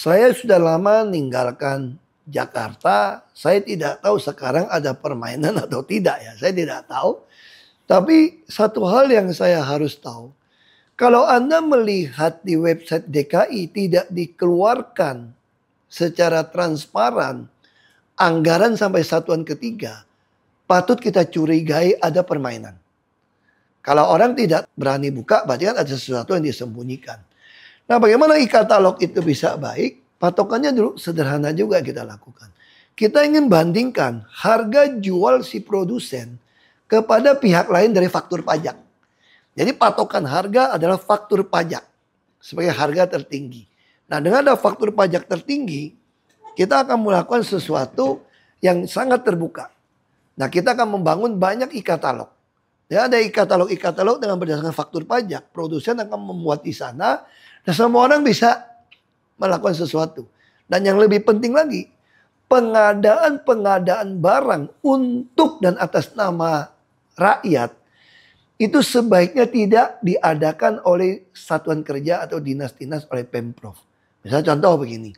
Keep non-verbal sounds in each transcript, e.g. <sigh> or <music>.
Saya sudah lama meninggalkan Jakarta, saya tidak tahu sekarang ada permainan <laughs> atau tidak ya, saya tidak tahu. Tapi satu hal yang saya harus tahu, kalau Anda melihat di website DKI tidak dikeluarkan secara transparan anggaran sampai satuan ketiga, patut kita curigai ada permainan. Kalau orang tidak berani buka, berarti kan ada sesuatu yang disembunyikan. Nah bagaimana e-katalog itu bisa baik? Patokannya dulu sederhana juga kita lakukan. Kita ingin bandingkan harga jual si produsen kepada pihak lain dari faktur pajak. Jadi patokan harga adalah faktur pajak sebagai harga tertinggi. Nah dengan ada faktur pajak tertinggi, kita akan melakukan sesuatu yang sangat terbuka. Nah kita akan membangun banyak e-katalog. Ya, ada e-katalog, e-katalog dengan berdasarkan faktur pajak. Produsen akan membuat di sana Nah, semua orang bisa melakukan sesuatu. Dan yang lebih penting lagi, pengadaan-pengadaan barang untuk dan atas nama rakyat itu sebaiknya tidak diadakan oleh satuan kerja atau dinas-dinas oleh Pemprov. Misalnya contoh begini.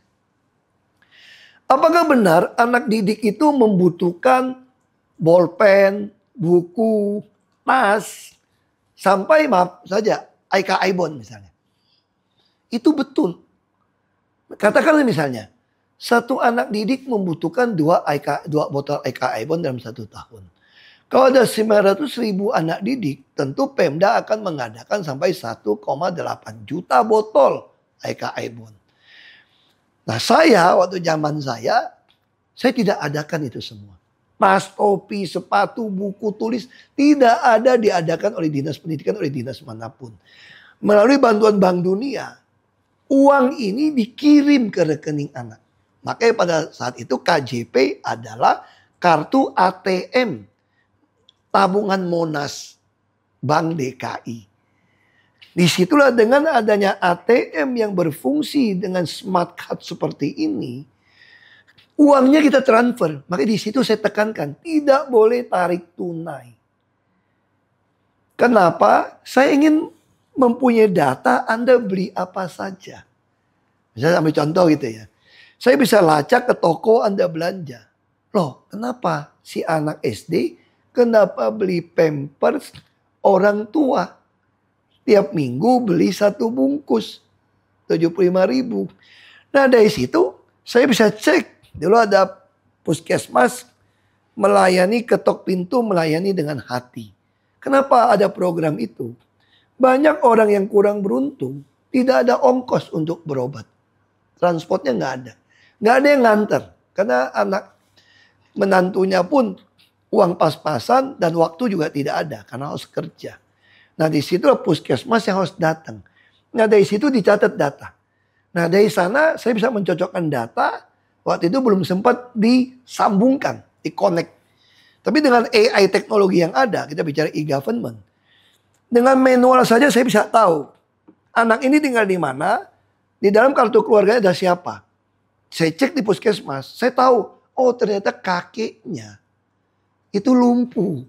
Apakah benar anak didik itu membutuhkan bolpen, buku, tas, sampai maaf saja, aika Ibon misalnya. Itu betul. Katakanlah misalnya, satu anak didik membutuhkan dua, IK, dua botol IK Ibon dalam satu tahun. Kalau ada 900 ribu anak didik, tentu Pemda akan mengadakan sampai 1,8 juta botol IK Ibon. Nah saya, waktu zaman saya, saya tidak adakan itu semua. pas topi, sepatu, buku, tulis, tidak ada diadakan oleh dinas pendidikan, oleh dinas manapun. Melalui bantuan Bank Dunia, uang ini dikirim ke rekening anak. Makanya pada saat itu KJP adalah kartu ATM tabungan Monas Bank DKI. Disitulah dengan adanya ATM yang berfungsi dengan smart card seperti ini, uangnya kita transfer. Makanya di situ saya tekankan, tidak boleh tarik tunai. Kenapa? Saya ingin mempunyai data Anda beli apa saja. Misalnya ambil contoh gitu ya. Saya bisa lacak ke toko Anda belanja. Loh, kenapa si anak SD kenapa beli pampers orang tua? Tiap minggu beli satu bungkus. 75 ribu. Nah dari situ saya bisa cek. Dulu ada puskesmas melayani ketok pintu melayani dengan hati. Kenapa ada program itu? Banyak orang yang kurang beruntung, tidak ada ongkos untuk berobat. Transportnya nggak ada. Nggak ada yang nganter. Karena anak menantunya pun uang pas-pasan dan waktu juga tidak ada karena harus kerja. Nah di situ puskesmas yang harus datang. Nah dari situ dicatat data. Nah dari sana saya bisa mencocokkan data waktu itu belum sempat disambungkan, di connect Tapi dengan AI teknologi yang ada, kita bicara e-government, dengan manual saja saya bisa tahu anak ini tinggal di mana, di dalam kartu keluarganya ada siapa. Saya cek di puskesmas, saya tahu, oh ternyata kakeknya itu lumpuh.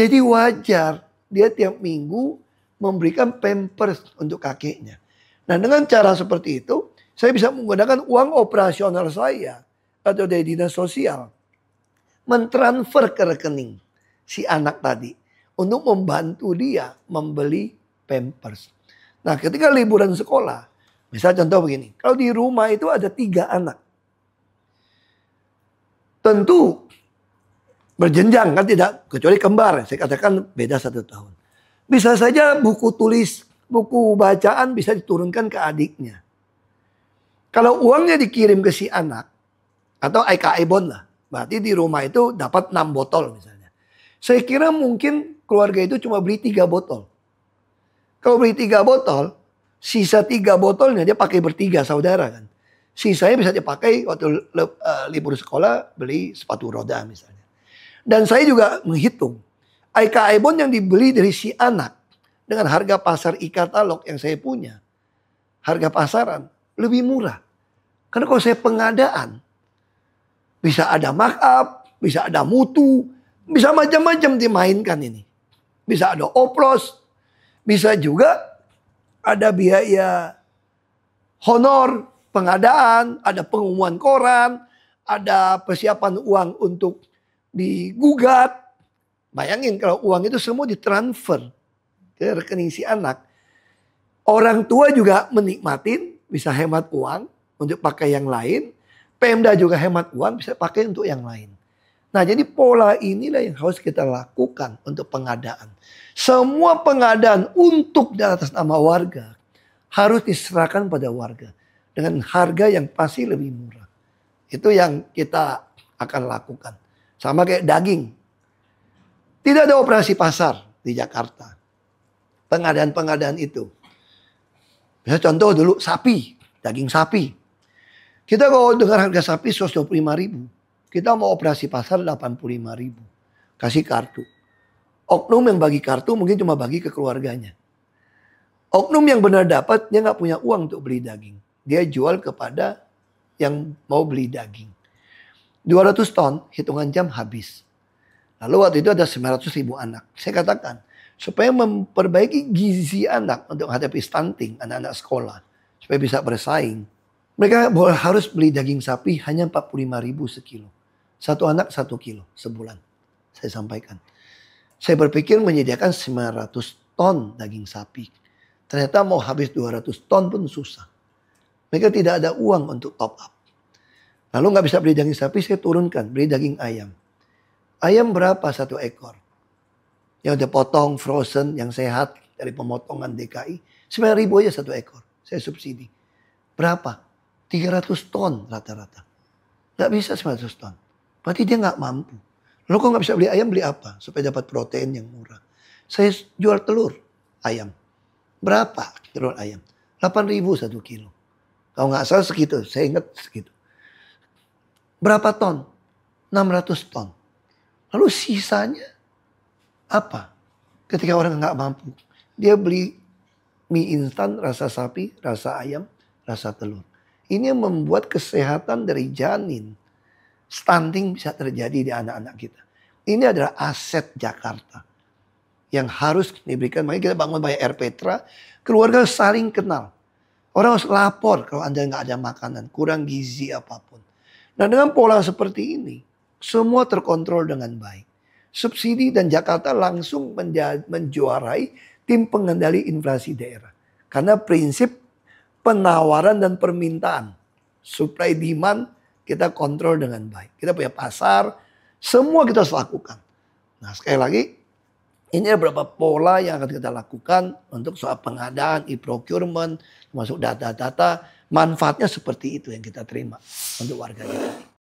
Jadi wajar dia tiap minggu memberikan pampers untuk kakeknya. Nah dengan cara seperti itu, saya bisa menggunakan uang operasional saya atau dari dinas sosial mentransfer ke rekening si anak tadi untuk membantu dia membeli pampers. Nah ketika liburan sekolah, misal contoh begini, kalau di rumah itu ada tiga anak. Tentu berjenjang kan tidak, kecuali kembar, saya katakan beda satu tahun. Bisa saja buku tulis, buku bacaan bisa diturunkan ke adiknya. Kalau uangnya dikirim ke si anak, atau ika bond lah, berarti di rumah itu dapat enam botol misalnya. Saya kira mungkin keluarga itu cuma beli tiga botol. Kalau beli tiga botol, sisa tiga botolnya dia pakai bertiga saudara kan. Sisanya bisa dia pakai waktu eh, libur sekolah beli sepatu roda misalnya. Dan saya juga menghitung. Aika ibon yang dibeli dari si anak dengan harga pasar e-katalog yang saya punya. Harga pasaran lebih murah. Karena kalau saya pengadaan, bisa ada markup, bisa ada mutu, bisa macam-macam dimainkan ini. Bisa ada oplos, bisa juga ada biaya honor, pengadaan, ada pengumuman koran, ada persiapan uang untuk digugat. Bayangin kalau uang itu semua ditransfer ke rekening si anak. Orang tua juga menikmatin, bisa hemat uang untuk pakai yang lain. Pemda juga hemat uang, bisa pakai untuk yang lain. Nah jadi pola inilah yang harus kita lakukan untuk pengadaan. Semua pengadaan untuk dan atas nama warga harus diserahkan pada warga. Dengan harga yang pasti lebih murah. Itu yang kita akan lakukan. Sama kayak daging. Tidak ada operasi pasar di Jakarta. Pengadaan-pengadaan itu. bisa contoh dulu sapi, daging sapi. Kita kalau dengar harga sapi 125 ribu. Kita mau operasi pasar 85 ribu. Kasih kartu. Oknum yang bagi kartu mungkin cuma bagi ke keluarganya. Oknum yang benar dapat, dia nggak punya uang untuk beli daging. Dia jual kepada yang mau beli daging. 200 ton, hitungan jam habis. Lalu waktu itu ada 900 ribu anak. Saya katakan, supaya memperbaiki gizi anak untuk menghadapi stunting anak-anak sekolah. Supaya bisa bersaing. Mereka harus beli daging sapi hanya 45 ribu sekilo. Satu anak satu kilo sebulan. Saya sampaikan. Saya berpikir menyediakan 900 ton daging sapi. Ternyata mau habis 200 ton pun susah. Mereka tidak ada uang untuk top up. Lalu nggak bisa beli daging sapi, saya turunkan. Beli daging ayam. Ayam berapa satu ekor? Yang udah potong, frozen, yang sehat dari pemotongan DKI. 9 ribu aja satu ekor. Saya subsidi. Berapa? 300 ton rata-rata. Gak bisa 900 ton. Berarti dia nggak mampu. Lo kok nggak bisa beli ayam, beli apa? Supaya dapat protein yang murah. Saya jual telur ayam. Berapa telur ayam? 8 ribu satu kilo. Kalau nggak salah segitu, saya ingat segitu. Berapa ton? 600 ton. Lalu sisanya apa? Ketika orang nggak mampu, dia beli mie instan, rasa sapi, rasa ayam, rasa telur. Ini yang membuat kesehatan dari janin stunting bisa terjadi di anak-anak kita. Ini adalah aset Jakarta yang harus diberikan. Makanya kita bangun banyak air Petra, keluarga saling kenal. Orang harus lapor kalau Anda nggak ada makanan, kurang gizi apapun. Nah dengan pola seperti ini, semua terkontrol dengan baik. Subsidi dan Jakarta langsung menjuarai tim pengendali inflasi daerah. Karena prinsip penawaran dan permintaan. Supply demand kita kontrol dengan baik. Kita punya pasar, semua kita harus lakukan. Nah sekali lagi, ini ada beberapa pola yang akan kita lakukan untuk soal pengadaan, e-procurement, termasuk data-data. Manfaatnya seperti itu yang kita terima untuk warga kita.